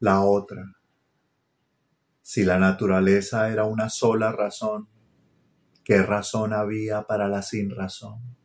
la otra. Si la naturaleza era una sola razón, ¿qué razón había para la sin razón?